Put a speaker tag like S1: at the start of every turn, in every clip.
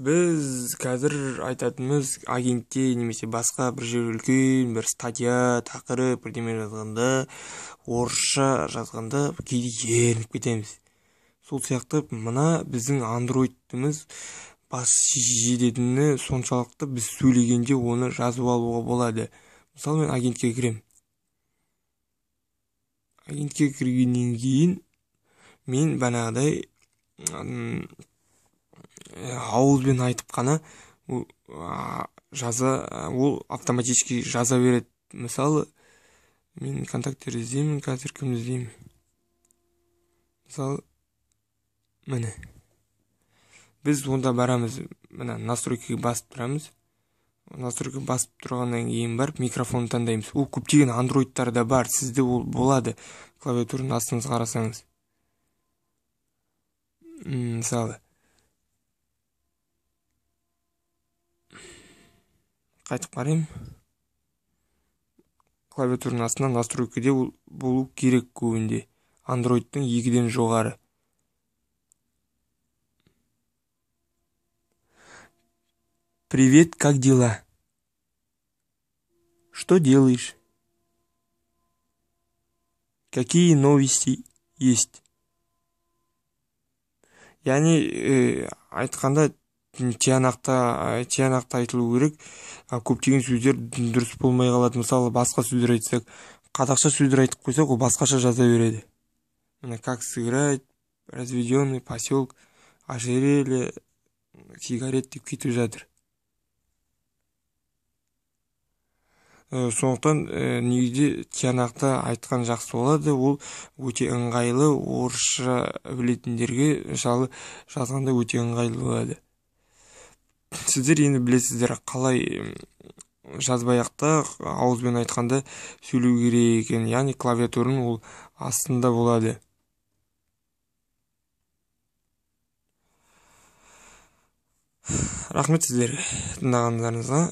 S1: біз қазір айтатынымыз агентте немесе басқа бір жер үлкен бір статья тақырып бірдеме жазғанда орысша жазғанда кейде ерініп кетеміз сол сияқты мына біздің андроидіміз бас жететіні соншалықты біз сөйлегенде оны жазып алуға болады мысалы мен агентке кіремін агентке кіргеннен кейін мен бағанағыдай ауызбен айтып қана ол жаза ол автоматически жаза береді мысалы мен контакттер іздеймін қазір кімді іздеймін мысалы міне біз онда барамыз мына настройкаға басып тұрамыз настройка басып тұрғаннан кейін барып микрофон таңдаймыз ол көптеген андроидтарда бар сізде ол болады клавиатураның астыңызға қарасаңыз мысалы қайтып қараймын клавиатураның астында настройкіде болу керек көбінде андроидтің екіден жоғары привет как дела что делаешь какие новости есть яғни ә, э, айтқанда Тиянақта тиянақты айтылу керек көптеген сөздер дұрыс болмай қалады, мысалы басқа сөздер айтсақ қазақша сөздер айтып қойсақ ол басқаша жаза береді міне как сыграть разведенный поселок ожерелье сигарет деп кетіп жатыр э, сондықтан э, негізде тиянақты айтқан жақсы болады ол өте ыңғайлы орысша білетіндерге мысалы жазғанда өте ыңғайлы болады сіздер енді білесіздер қалай жазбай ақ та ауызбен айтқанда сөйлеу керек екен яғни клавиатураның ол астында болады рахмет сіздер тыңдағандарыңызға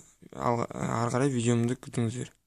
S1: ары қарай видеомды күтіңіздер